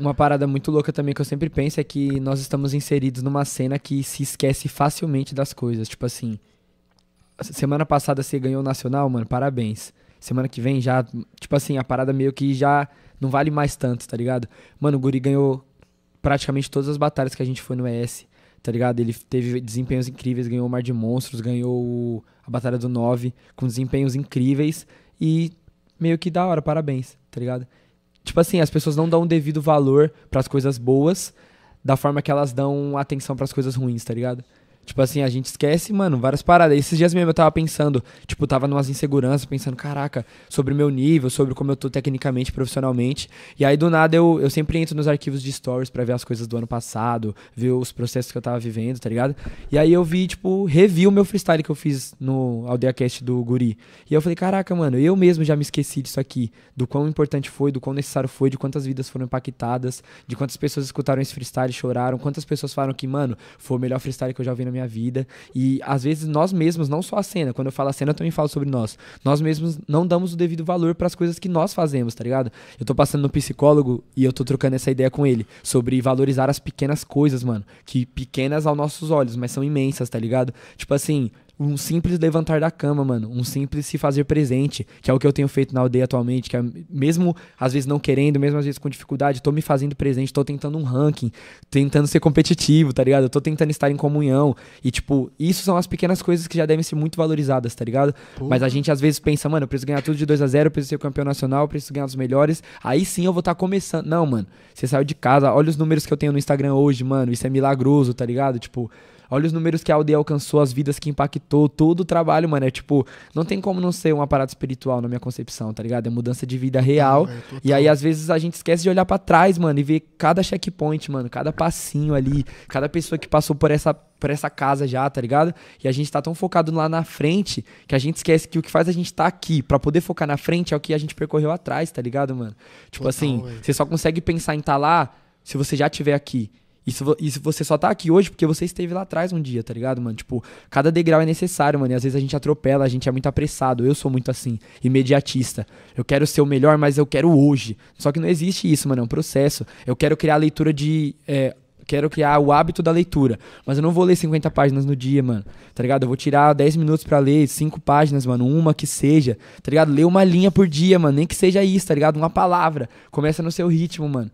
Uma parada muito louca também que eu sempre penso é que nós estamos inseridos numa cena que se esquece facilmente das coisas. Tipo assim, semana passada você ganhou o Nacional, mano, parabéns. Semana que vem já, tipo assim, a parada meio que já não vale mais tanto, tá ligado? Mano, o Guri ganhou praticamente todas as batalhas que a gente foi no ES, tá ligado? Ele teve desempenhos incríveis, ganhou o Mar de Monstros, ganhou a Batalha do Nove com desempenhos incríveis e meio que da hora, parabéns, tá ligado? tipo assim, as pessoas não dão o devido valor para as coisas boas da forma que elas dão atenção para as coisas ruins, tá ligado? Tipo assim, a gente esquece, mano, várias paradas. Esses dias mesmo eu tava pensando, tipo, tava numas inseguranças, pensando, caraca, sobre o meu nível, sobre como eu tô tecnicamente, profissionalmente. E aí, do nada, eu, eu sempre entro nos arquivos de stories para ver as coisas do ano passado, ver os processos que eu tava vivendo, tá ligado? E aí eu vi, tipo, revi o meu freestyle que eu fiz no AldeaCast do Guri. E eu falei, caraca, mano, eu mesmo já me esqueci disso aqui, do quão importante foi, do quão necessário foi, de quantas vidas foram impactadas, de quantas pessoas escutaram esse freestyle, choraram, quantas pessoas falaram que, mano, foi o melhor freestyle que eu já vi na na minha vida. E às vezes nós mesmos, não só a cena, quando eu falo a cena, eu também falo sobre nós. Nós mesmos não damos o devido valor para as coisas que nós fazemos, tá ligado? Eu tô passando no psicólogo e eu tô trocando essa ideia com ele sobre valorizar as pequenas coisas, mano. Que pequenas aos nossos olhos, mas são imensas, tá ligado? Tipo assim, um simples levantar da cama, mano. Um simples se fazer presente, que é o que eu tenho feito na aldeia atualmente, que é mesmo às vezes não querendo, mesmo às vezes com dificuldade, tô me fazendo presente, tô tentando um ranking, tentando ser competitivo, tá ligado? Eu tô tentando estar em comunhão. E, tipo, isso são as pequenas coisas que já devem ser muito valorizadas, tá ligado? Mas a gente às vezes pensa, mano, eu preciso ganhar tudo de 2 a 0 eu preciso ser campeão nacional, eu preciso ganhar os melhores. Aí sim eu vou estar tá começando. Não, mano, você saiu de casa, olha os números que eu tenho no Instagram hoje, mano. Isso é milagroso, tá ligado? Tipo, Olha os números que a aldeia alcançou, as vidas que impactou, todo o trabalho, mano. É tipo, não tem como não ser um aparato espiritual na minha concepção, tá ligado? É mudança de vida real. É, e aí, às vezes, a gente esquece de olhar para trás, mano, e ver cada checkpoint, mano, cada passinho ali, cada pessoa que passou por essa por essa casa já, tá ligado? E a gente tá tão focado lá na frente que a gente esquece que o que faz a gente tá aqui para poder focar na frente é o que a gente percorreu atrás, tá ligado, mano? Tipo Total, assim, você só consegue pensar em tá lá se você já tiver aqui. Isso, isso você só tá aqui hoje porque você esteve lá atrás um dia, tá ligado, mano? Tipo, cada degrau é necessário, mano. E às vezes a gente atropela, a gente é muito apressado. Eu sou muito assim, imediatista. Eu quero ser o melhor, mas eu quero hoje. Só que não existe isso, mano. É um processo. Eu quero criar a leitura de. É, quero criar o hábito da leitura. Mas eu não vou ler 50 páginas no dia, mano. Tá ligado? Eu vou tirar 10 minutos para ler 5 páginas, mano. Uma que seja. Tá ligado? Lê uma linha por dia, mano. Nem que seja isso, tá ligado? Uma palavra. Começa no seu ritmo, mano.